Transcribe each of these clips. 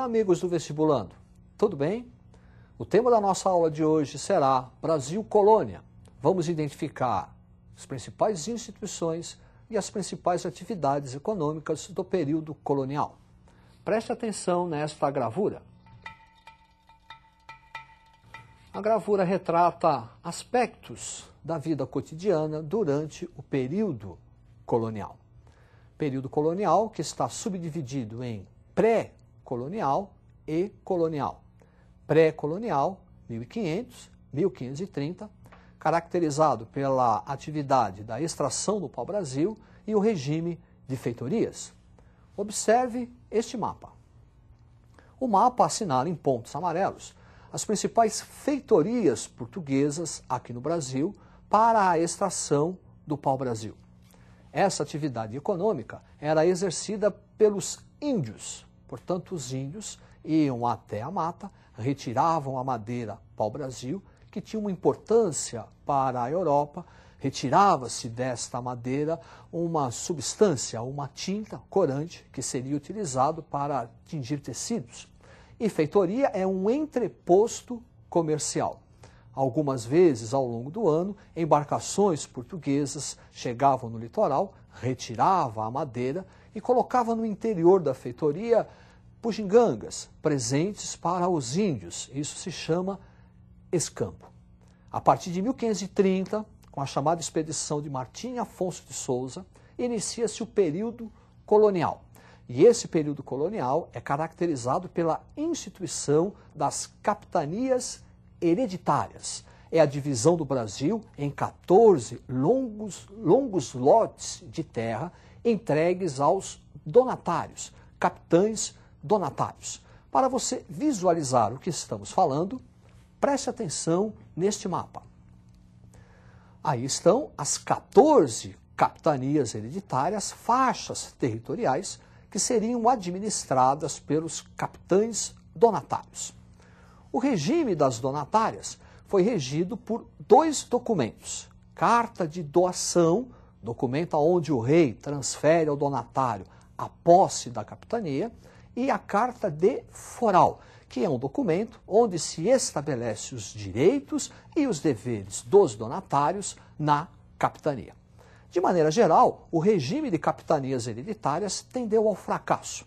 Olá, amigos do Vestibulando, tudo bem? O tema da nossa aula de hoje será Brasil Colônia. Vamos identificar as principais instituições e as principais atividades econômicas do período colonial. Preste atenção nesta gravura. A gravura retrata aspectos da vida cotidiana durante o período colonial. Período colonial que está subdividido em pré colonial e colonial. Pré-colonial, 1500, 1530, caracterizado pela atividade da extração do pau-brasil e o regime de feitorias. Observe este mapa. O mapa assinala em pontos amarelos as principais feitorias portuguesas aqui no Brasil para a extração do pau-brasil. Essa atividade econômica era exercida pelos índios, Portanto, os índios iam até a mata, retiravam a madeira pau-brasil, que tinha uma importância para a Europa, retirava-se desta madeira uma substância, uma tinta corante, que seria utilizado para tingir tecidos. E feitoria é um entreposto comercial. Algumas vezes ao longo do ano, embarcações portuguesas chegavam no litoral, retirava a madeira e colocava no interior da feitoria pujingangas, presentes para os índios. Isso se chama escampo. A partir de 1530, com a chamada expedição de Martim Afonso de Souza, inicia-se o período colonial. E esse período colonial é caracterizado pela instituição das capitanias hereditárias. É a divisão do Brasil em 14 longos, longos lotes de terra entregues aos donatários, capitães donatários. Para você visualizar o que estamos falando, preste atenção neste mapa. Aí estão as 14 capitanias hereditárias, faixas territoriais, que seriam administradas pelos capitães donatários. O regime das donatárias foi regido por dois documentos: carta de doação, documento onde o rei transfere ao donatário a posse da capitania, e a carta de foral, que é um documento onde se estabelece os direitos e os deveres dos donatários na capitania. De maneira geral, o regime de capitanias hereditárias tendeu ao fracasso,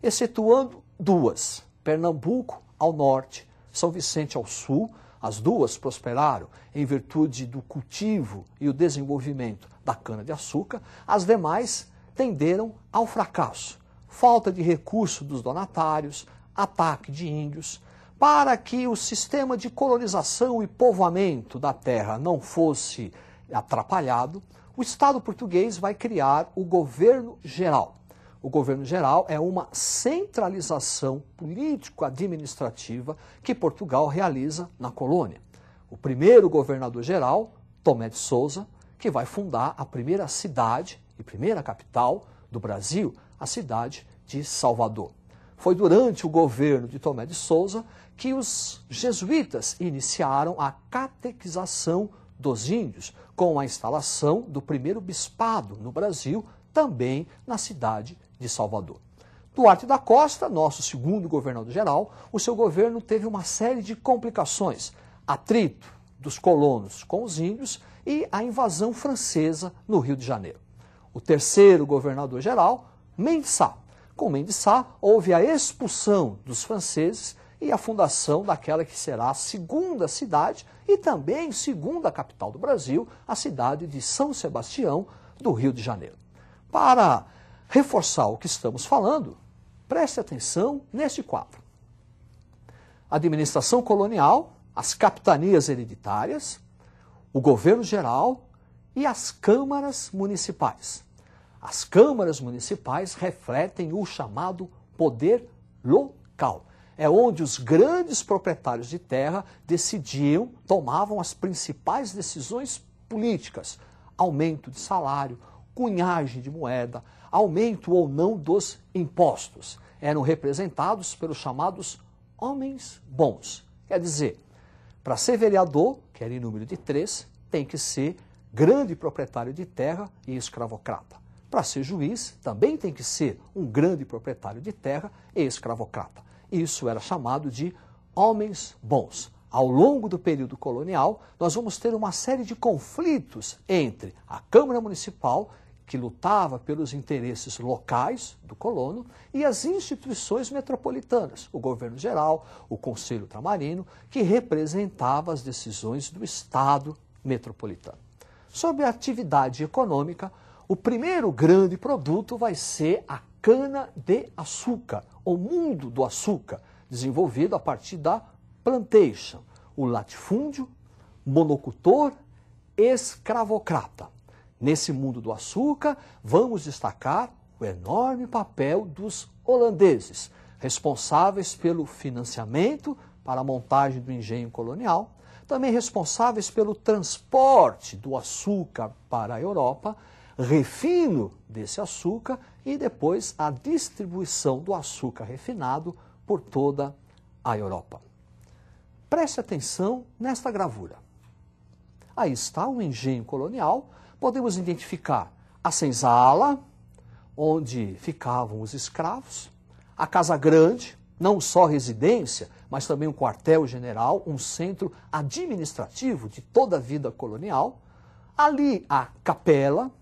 excetuando duas: Pernambuco ao norte são Vicente ao sul, as duas prosperaram em virtude do cultivo e o desenvolvimento da cana-de-açúcar, as demais tenderam ao fracasso. Falta de recurso dos donatários, ataque de índios. Para que o sistema de colonização e povoamento da terra não fosse atrapalhado, o Estado português vai criar o governo geral o governo geral é uma centralização político-administrativa que Portugal realiza na colônia. O primeiro governador geral, Tomé de Souza, que vai fundar a primeira cidade e primeira capital do Brasil, a cidade de Salvador. Foi durante o governo de Tomé de Souza que os jesuítas iniciaram a catequização dos índios, com a instalação do primeiro bispado no Brasil, também na cidade de Salvador. Duarte da Costa, nosso segundo governador-geral, o seu governo teve uma série de complicações: atrito dos colonos com os índios e a invasão francesa no Rio de Janeiro. O terceiro governador-geral, Mendes Sá. Com Mendes Sá, houve a expulsão dos franceses e a fundação daquela que será a segunda cidade e também segunda capital do Brasil, a cidade de São Sebastião, do Rio de Janeiro. Para reforçar o que estamos falando, preste atenção neste quadro. Administração colonial, as capitanias hereditárias, o governo geral e as câmaras municipais. As câmaras municipais refletem o chamado poder local. É onde os grandes proprietários de terra decidiam, tomavam as principais decisões políticas: aumento de salário, cunhagem de moeda, aumento ou não dos impostos. Eram representados pelos chamados homens bons. Quer dizer, para ser vereador, que era em número de três, tem que ser grande proprietário de terra e escravocrata. Para ser juiz, também tem que ser um grande proprietário de terra e escravocrata. Isso era chamado de homens bons. Ao longo do período colonial, nós vamos ter uma série de conflitos entre a Câmara Municipal que lutava pelos interesses locais do colono, e as instituições metropolitanas, o governo geral, o conselho ultramarino, que representava as decisões do Estado metropolitano. Sobre a atividade econômica, o primeiro grande produto vai ser a cana de açúcar, o mundo do açúcar, desenvolvido a partir da plantation, o latifúndio, monocultor, escravocrata. Nesse mundo do açúcar, vamos destacar o enorme papel dos holandeses, responsáveis pelo financiamento para a montagem do engenho colonial, também responsáveis pelo transporte do açúcar para a Europa, refino desse açúcar e depois a distribuição do açúcar refinado por toda a Europa. Preste atenção nesta gravura. Aí está o engenho colonial podemos identificar a senzala, onde ficavam os escravos, a casa grande, não só residência, mas também um quartel-general, um centro administrativo de toda a vida colonial, ali a capela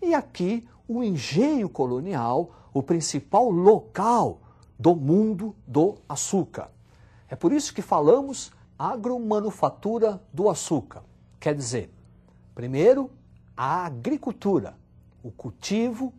e aqui o engenho colonial, o principal local do mundo do açúcar. É por isso que falamos agromanufatura do açúcar. Quer dizer, primeiro a agricultura, o cultivo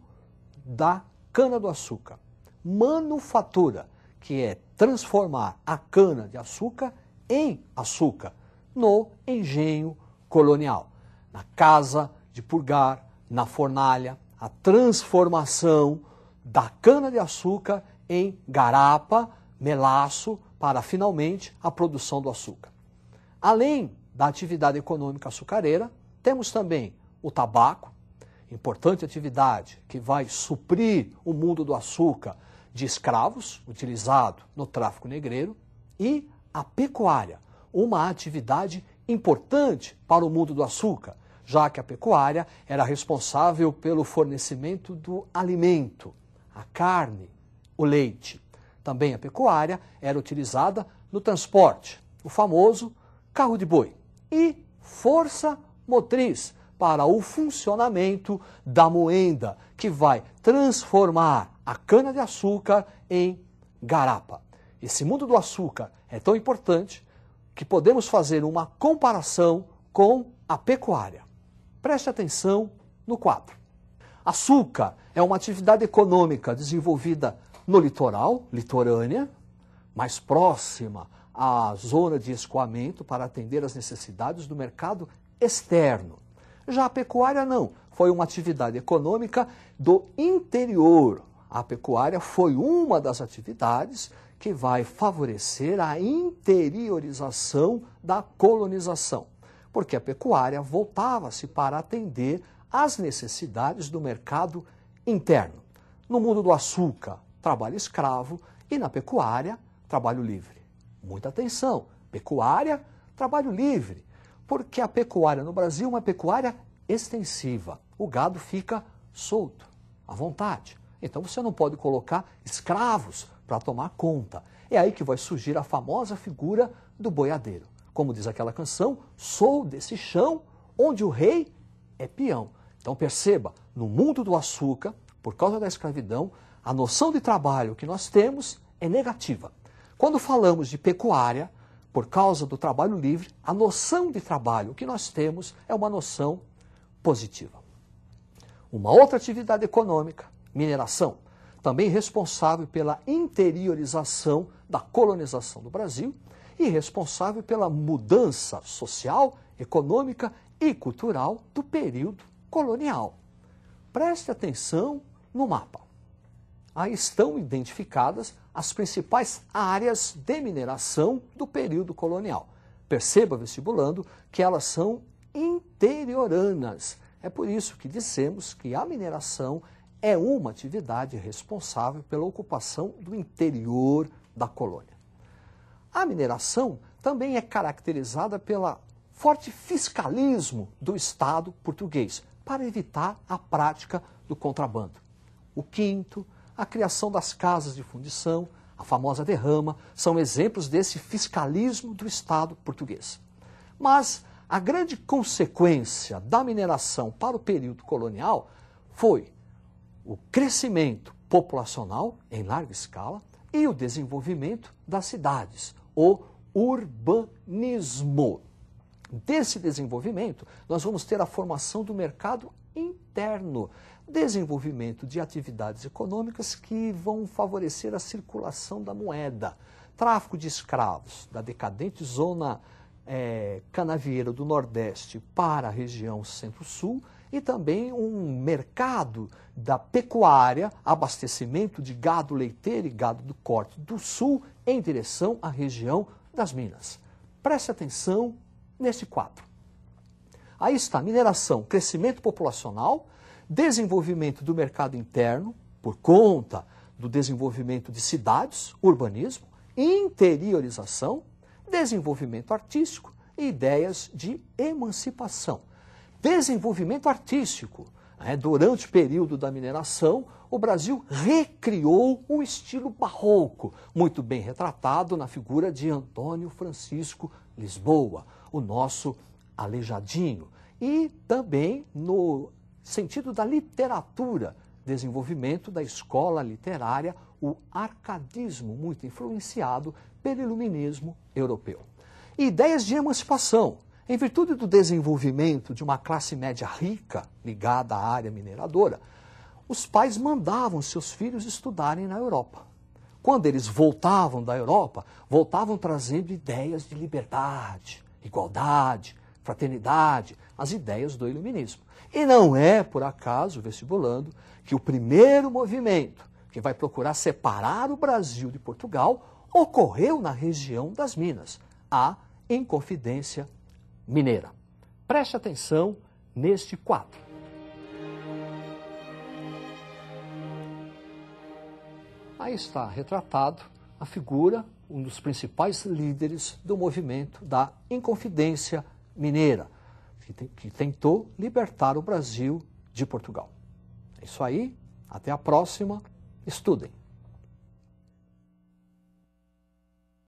da cana-do-açúcar. Manufatura, que é transformar a cana-de-açúcar em açúcar, no engenho colonial, na casa de purgar, na fornalha, a transformação da cana-de-açúcar em garapa, melaço, para finalmente a produção do açúcar. Além da atividade econômica açucareira, temos também o tabaco, importante atividade que vai suprir o mundo do açúcar de escravos, utilizado no tráfico negreiro, e a pecuária, uma atividade importante para o mundo do açúcar, já que a pecuária era responsável pelo fornecimento do alimento, a carne, o leite. Também a pecuária era utilizada no transporte, o famoso carro de boi. E força motriz, para o funcionamento da moenda, que vai transformar a cana-de-açúcar em garapa. Esse mundo do açúcar é tão importante que podemos fazer uma comparação com a pecuária. Preste atenção no quadro. Açúcar é uma atividade econômica desenvolvida no litoral, litorânea, mais próxima à zona de escoamento para atender às necessidades do mercado externo. Já a pecuária não, foi uma atividade econômica do interior. A pecuária foi uma das atividades que vai favorecer a interiorização da colonização, porque a pecuária voltava-se para atender às necessidades do mercado interno. No mundo do açúcar, trabalho escravo e na pecuária, trabalho livre. Muita atenção, pecuária, trabalho livre. Porque a pecuária no Brasil é uma pecuária extensiva. O gado fica solto, à vontade. Então você não pode colocar escravos para tomar conta. É aí que vai surgir a famosa figura do boiadeiro. Como diz aquela canção, sou desse chão onde o rei é peão. Então perceba, no mundo do açúcar, por causa da escravidão, a noção de trabalho que nós temos é negativa. Quando falamos de pecuária, por causa do trabalho livre, a noção de trabalho que nós temos é uma noção positiva. Uma outra atividade econômica, mineração, também responsável pela interiorização da colonização do Brasil e responsável pela mudança social, econômica e cultural do período colonial. Preste atenção no mapa. Aí estão identificadas as principais áreas de mineração do período colonial. Perceba, vestibulando, que elas são interioranas. É por isso que dissemos que a mineração é uma atividade responsável pela ocupação do interior da colônia. A mineração também é caracterizada pela forte fiscalismo do Estado português para evitar a prática do contrabando. O quinto, a criação das casas de fundição, a famosa derrama, são exemplos desse fiscalismo do Estado português. Mas a grande consequência da mineração para o período colonial foi o crescimento populacional em larga escala e o desenvolvimento das cidades, o urbanismo. Desse desenvolvimento, nós vamos ter a formação do mercado interno, desenvolvimento de atividades econômicas que vão favorecer a circulação da moeda, tráfico de escravos da decadente zona é, canavieira do Nordeste para a região Centro-Sul e também um mercado da pecuária, abastecimento de gado leiteiro e gado do corte do Sul em direção à região das Minas. Preste atenção nesse quadro. Aí está mineração, crescimento populacional, desenvolvimento do mercado interno, por conta do desenvolvimento de cidades, urbanismo, interiorização, desenvolvimento artístico e ideias de emancipação. Desenvolvimento artístico. Né? Durante o período da mineração, o Brasil recriou um estilo barroco, muito bem retratado na figura de Antônio Francisco Lisboa, o nosso Alejadinho. E também no sentido da literatura, desenvolvimento da escola literária, o arcadismo, muito influenciado pelo iluminismo europeu. E ideias de emancipação. Em virtude do desenvolvimento de uma classe média rica, ligada à área mineradora, os pais mandavam seus filhos estudarem na Europa. Quando eles voltavam da Europa, voltavam trazendo ideias de liberdade, igualdade, fraternidade, as ideias do iluminismo. E não é, por acaso, vestibulando, que o primeiro movimento que vai procurar separar o Brasil de Portugal ocorreu na região das Minas, a Inconfidência Mineira. Preste atenção neste quadro. Aí está retratado a figura, um dos principais líderes do movimento da Inconfidência Mineira mineira, que, te, que tentou libertar o Brasil de Portugal. É isso aí, até a próxima, estudem.